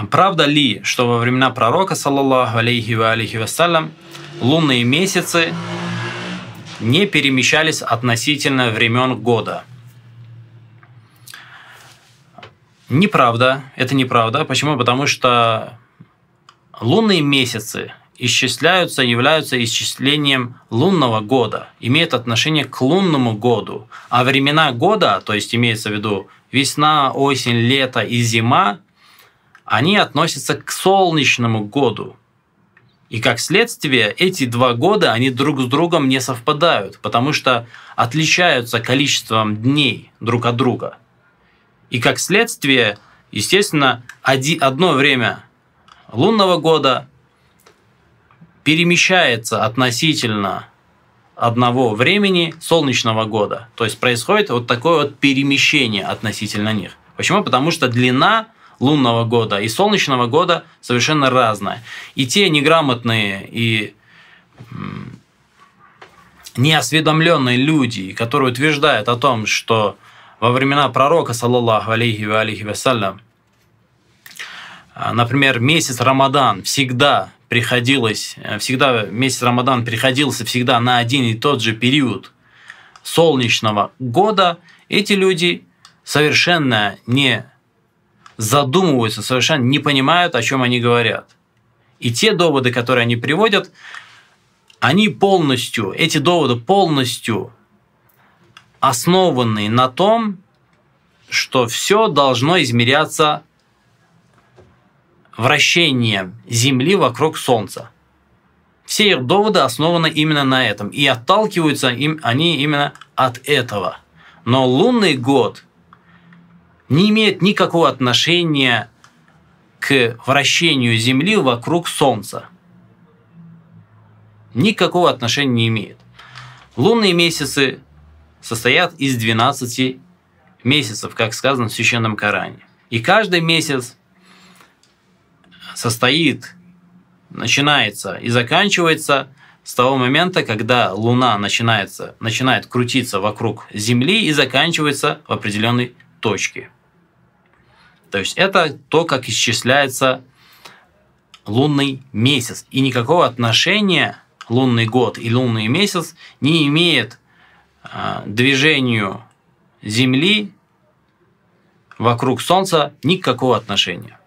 А правда ли, что во времена пророка, саллаллаху алейхи ва алейхи вассалям, лунные месяцы не перемещались относительно времен года? Неправда, это неправда. Почему? Потому что лунные месяцы исчисляются, являются исчислением лунного года, имеют отношение к лунному году. А времена года, то есть имеется в виду весна, осень, лето и зима, они относятся к солнечному году. И как следствие, эти два года, они друг с другом не совпадают, потому что отличаются количеством дней друг от друга. И как следствие, естественно, одно время лунного года перемещается относительно одного времени солнечного года. То есть происходит вот такое вот перемещение относительно них. Почему? Потому что длина лунного года и солнечного года совершенно разная И те неграмотные и неосведомленные люди, которые утверждают о том, что во времена пророка, саллаллаху алейхи ва алейхи вассалям, а, например, месяц Рамадан всегда приходилось, э, всегда месяц Рамадан приходился всегда на один и тот же период солнечного года, эти люди совершенно не задумываются, совершенно не понимают, о чем они говорят. И те доводы, которые они приводят, они полностью, эти доводы полностью основаны на том, что все должно измеряться вращением Земли вокруг Солнца. Все их доводы основаны именно на этом, и отталкиваются им, они именно от этого. Но лунный год – не имеет никакого отношения к вращению Земли вокруг Солнца. Никакого отношения не имеет. Лунные месяцы состоят из 12 месяцев, как сказано в Священном Коране. И каждый месяц состоит, начинается и заканчивается с того момента, когда Луна начинается, начинает крутиться вокруг Земли и заканчивается в определенной точке – то есть это то, как исчисляется лунный месяц. И никакого отношения лунный год и лунный месяц не имеет э, движению Земли вокруг Солнца никакого отношения.